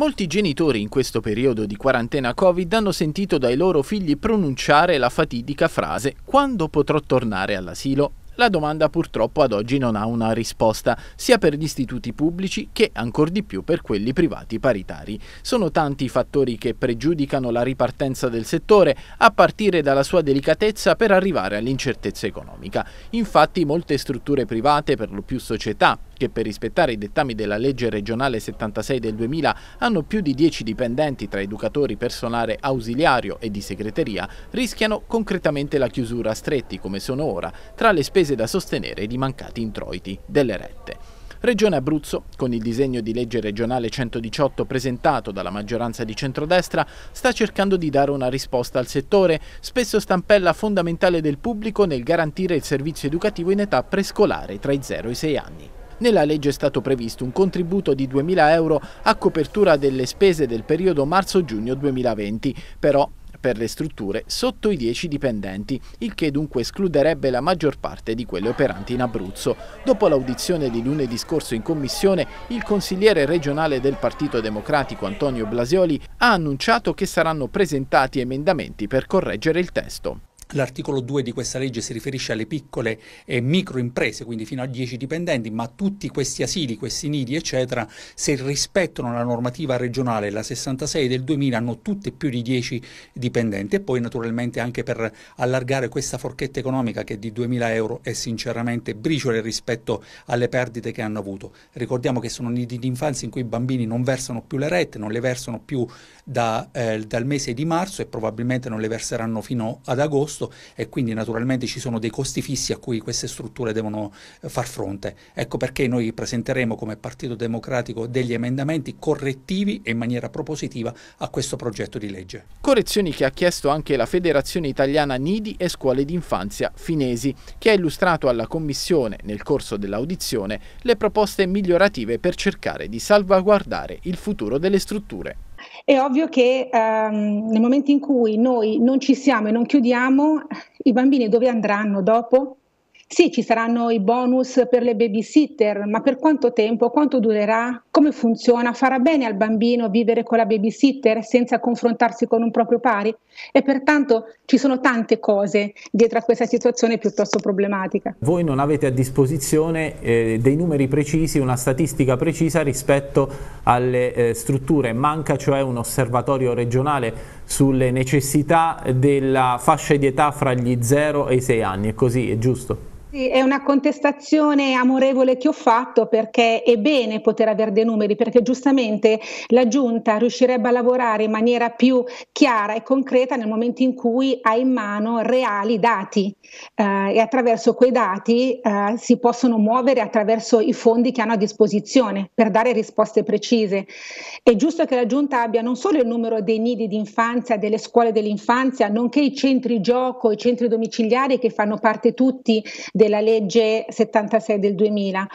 Molti genitori in questo periodo di quarantena Covid hanno sentito dai loro figli pronunciare la fatidica frase quando potrò tornare all'asilo? La domanda purtroppo ad oggi non ha una risposta, sia per gli istituti pubblici che ancor di più per quelli privati paritari. Sono tanti i fattori che pregiudicano la ripartenza del settore, a partire dalla sua delicatezza per arrivare all'incertezza economica. Infatti molte strutture private, per lo più società, che per rispettare i dettami della legge regionale 76 del 2000 hanno più di 10 dipendenti tra educatori, personale ausiliario e di segreteria, rischiano concretamente la chiusura a stretti come sono ora tra le spese da sostenere ed i mancati introiti delle rette. Regione Abruzzo, con il disegno di legge regionale 118 presentato dalla maggioranza di centrodestra, sta cercando di dare una risposta al settore, spesso stampella fondamentale del pubblico nel garantire il servizio educativo in età prescolare tra i 0 e i 6 anni. Nella legge è stato previsto un contributo di 2.000 euro a copertura delle spese del periodo marzo-giugno 2020, però per le strutture sotto i 10 dipendenti, il che dunque escluderebbe la maggior parte di quelle operanti in Abruzzo. Dopo l'audizione di lunedì scorso in commissione, il consigliere regionale del Partito Democratico Antonio Blasioli ha annunciato che saranno presentati emendamenti per correggere il testo. L'articolo 2 di questa legge si riferisce alle piccole e micro imprese, quindi fino a 10 dipendenti, ma tutti questi asili, questi nidi, eccetera, se rispettano la normativa regionale, la 66 del 2000, hanno tutte più di 10 dipendenti. E poi naturalmente anche per allargare questa forchetta economica che di 2000 euro è sinceramente briciole rispetto alle perdite che hanno avuto. Ricordiamo che sono nidi di infanzia in cui i bambini non versano più le rette, non le versano più da, eh, dal mese di marzo e probabilmente non le verseranno fino ad agosto costo e quindi naturalmente ci sono dei costi fissi a cui queste strutture devono eh, far fronte. Ecco perché noi presenteremo come Partito Democratico degli emendamenti correttivi e in maniera propositiva a questo progetto di legge. Correzioni che ha chiesto anche la Federazione Italiana Nidi e Scuole d'Infanzia Finesi, che ha illustrato alla Commissione, nel corso dell'audizione, le proposte migliorative per cercare di salvaguardare il futuro delle strutture. È ovvio che ehm, nel momento in cui noi non ci siamo e non chiudiamo, i bambini dove andranno dopo? Sì, ci saranno i bonus per le babysitter, ma per quanto tempo? Quanto durerà? Come funziona? Farà bene al bambino vivere con la babysitter senza confrontarsi con un proprio pari? E pertanto ci sono tante cose dietro a questa situazione piuttosto problematica. Voi non avete a disposizione eh, dei numeri precisi, una statistica precisa rispetto alle eh, strutture, manca cioè un osservatorio regionale sulle necessità della fascia di età fra gli 0 e i 6 anni, è così, è giusto? Sì, è una contestazione amorevole che ho fatto perché è bene poter avere dei numeri, perché giustamente la Giunta riuscirebbe a lavorare in maniera più chiara e concreta nel momento in cui ha in mano reali dati eh, e attraverso quei dati eh, si possono muovere attraverso i fondi che hanno a disposizione per dare risposte precise. È giusto che la Giunta abbia non solo il numero dei nidi di infanzia, delle scuole dell'infanzia, nonché i centri gioco, i centri domiciliari che fanno parte tutti della legge 76 del 2000.